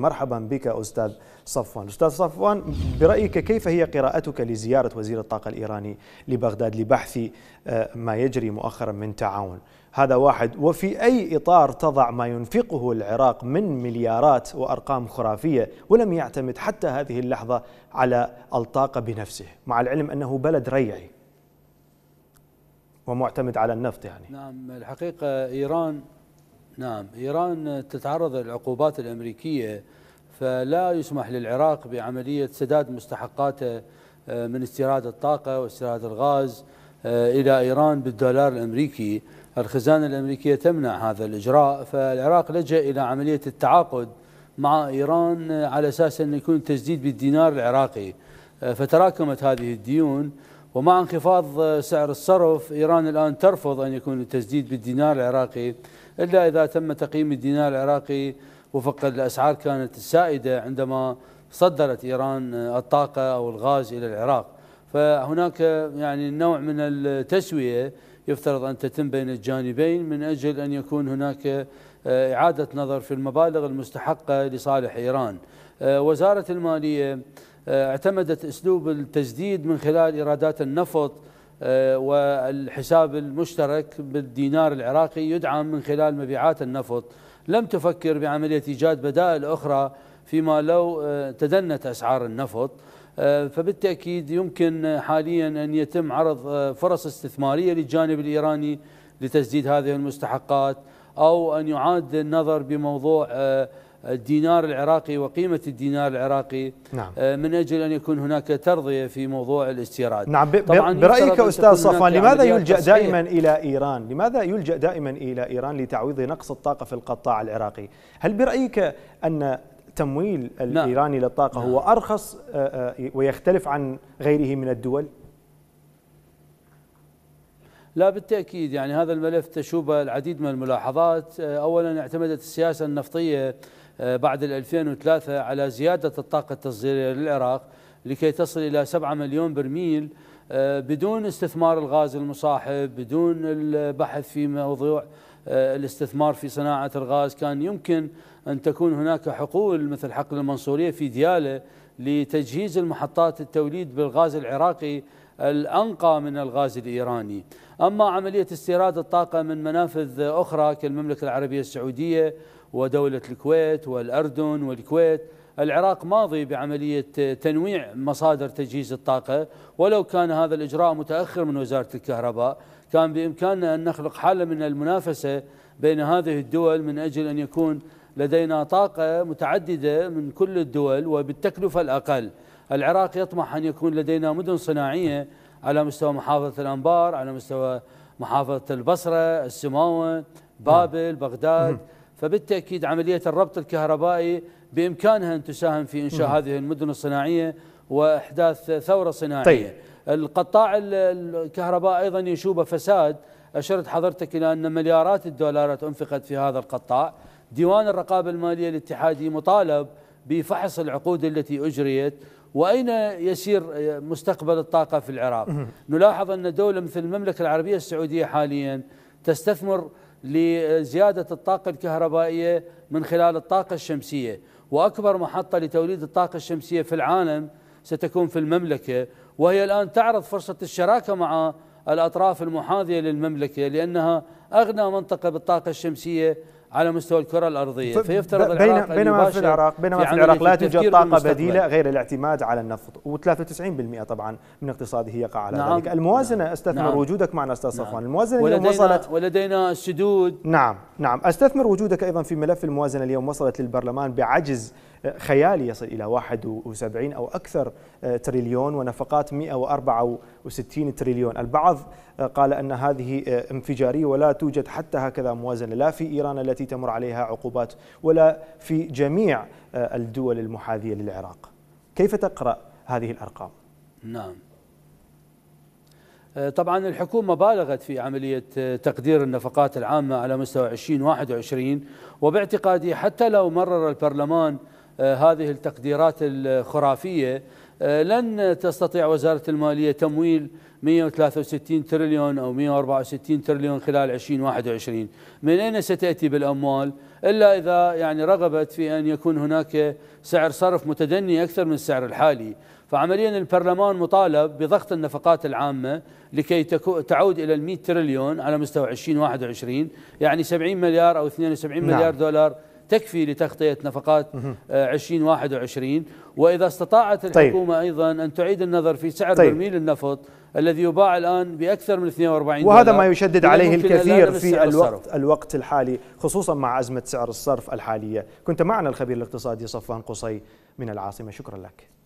مرحبا بك استاذ صفوان، استاذ صفوان برايك كيف هي قراءتك لزياره وزير الطاقه الايراني لبغداد لبحث آه، ما يجري مؤخرا من تعاون؟ هذا واحد وفي اي اطار تضع ما ينفقه العراق من مليارات وارقام خرافيه ولم يعتمد حتى هذه اللحظه على الطاقه بنفسه، مع العلم انه بلد ريعي ومعتمد على النفط يعني. نعم الحقيقه ايران نعم إيران تتعرض للعقوبات الأمريكية فلا يسمح للعراق بعملية سداد مستحقاته آه، من استيراد الطاقة واستيراد الغاز آه، إلى إيران بالدولار الأمريكي الخزانة الأمريكية تمنع هذا الإجراء فالعراق لجأ إلى عملية التعاقد مع إيران على أساس أن يكون تجديد بالدينار العراقي آه، فتراكمت هذه الديون ومع انخفاض سعر الصرف إيران الآن ترفض أن يكون التسديد بالدينار العراقي إلا إذا تم تقييم الدينار العراقي وفق الأسعار كانت السائدة عندما صدرت إيران الطاقة أو الغاز إلى العراق فهناك يعني نوع من التسوية يفترض أن تتم بين الجانبين من أجل أن يكون هناك إعادة نظر في المبالغ المستحقة لصالح إيران وزارة المالية آه، اعتمدت اسلوب التسديد من خلال ايرادات النفط آه، والحساب المشترك بالدينار العراقي يدعم من خلال مبيعات النفط لم تفكر بعمليه ايجاد بدائل اخرى فيما لو آه، تدنت اسعار النفط فبالتاكيد يمكن حاليا ان يتم عرض فرص استثماريه للجانب الايراني لتسديد هذه المستحقات او ان يعاد النظر بموضوع الدينار العراقي وقيمة الدينار العراقي نعم. آه، من أجل أن يكون هناك ترضية في موضوع الاستيراد نعم طبعا برأيك أستاذ صفوان لماذا يلجأ تصحيح. دائما إلى إيران لماذا يلجأ دائما إلى إيران لتعويض نقص الطاقة في القطاع العراقي هل برأيك أن تمويل نعم. الإيراني نعم. للطاقة نعم. هو أرخص آه، آه، ويختلف عن غيره من الدول؟ لا بالتأكيد يعني هذا الملف تشوبه العديد من الملاحظات أولا اعتمدت السياسة النفطية بعد 2003 على زيادة الطاقة التصديرية للعراق لكي تصل إلى 7 مليون برميل آه، بدون استثمار الغاز المصاحب بدون البحث في موضوع آه، الاستثمار في صناعة الغاز كان يمكن أن تكون هناك حقول مثل حقل المنصورية في ديالة لتجهيز المحطات التوليد بالغاز العراقي الأنقى من الغاز الإيراني أما عملية استيراد الطاقة من منافذ أخرى كالمملكة العربية السعودية ودولة الكويت والأردن والكويت العراق ماضي بعملية تنويع مصادر تجهيز الطاقة ولو كان هذا الإجراء متأخر من وزارة الكهرباء كان بإمكاننا أن نخلق حالة من المنافسة بين هذه الدول من أجل أن يكون لدينا طاقة متعددة من كل الدول وبالتكلفة الأقل العراق يطمح أن يكون لدينا مدن صناعية على مستوى محافظة الأنبار على مستوى محافظة البصرة السماوة بابل نعم. بغداد فبالتأكيد عملية الربط الكهربائي بإمكانها أن تساهم في إنشاء هذه المدن الصناعية وإحداث ثورة صناعية طيب. القطاع الكهرباء أيضا يشوب فساد أشرت حضرتك إلى أن مليارات الدولارات أنفقت في هذا القطاع ديوان الرقابة المالية الاتحادي مطالب بفحص العقود التي أجريت وأين يسير مستقبل الطاقة في العراق نلاحظ أن دولة مثل المملكة العربية السعودية حاليا تستثمر لزيادة الطاقة الكهربائية من خلال الطاقة الشمسية وأكبر محطة لتوليد الطاقة الشمسية في العالم ستكون في المملكة وهي الآن تعرض فرصة الشراكة مع الأطراف المحاذية للمملكة لأنها أغنى منطقة بالطاقة الشمسية على مستوى الكره الارضيه فيفترض بين العراق بينما في العراق بينما في العراق لا توجد طاقه بديله غير الاعتماد على النفط و93% طبعا من اقتصاده يقع على نعم ذلك الموازنه نعم استثمر نعم وجودك معنا استاذ نعم. صفوان نعم الموازنه ولدينا وصلت ولدينا السدود نعم نعم أستثمر وجودك أيضا في ملف الموازنة اليوم وصلت للبرلمان بعجز آه، خيالي يصل إلى 71 أو أكثر آه، تريليون ونفقات 164 تريليون البعض آه، قال أن هذه انفجارية ولا توجد حتى هكذا موازنة لا في إيران التي تمر عليها عقوبات ولا في جميع الدول المحاذية للعراق كيف تقرأ هذه الأرقام؟ نعم آه، طبعا الحكومة بالغت في عملية آه، تقدير النفقات العامة على مستوى 2021 وباعتقادي حتى لو مرر البرلمان آه، هذه التقديرات الخرافية آه، لن تستطيع وزارة المالية تمويل 163 تريليون أو 164 تريليون خلال 2021 من أين ستأتي بالأموال إلا إذا يعني رغبت في أن يكون هناك سعر صرف متدني أكثر من السعر الحالي فعمليا البرلمان مطالب بضغط النفقات العامة لكي تعود إلى ال 100 تريليون على مستوى 2021 يعني 70 مليار أو 72 نعم. مليار دولار تكفي لتغطية نفقات 2021 آه، وإذا استطاعت طيب. الحكومة طيب. أيضا أن تعيد النظر في سعر طيب. برميل النفط الذي يباع الآن بأكثر من 42 وهذا دولار. ما يشدد عليه الكثير في الوقت, الصرف. الوقت الحالي خصوصا مع أزمة سعر الصرف الحالية كنت معنا الخبير الاقتصادي صفوان قصي من العاصمة شكرا لك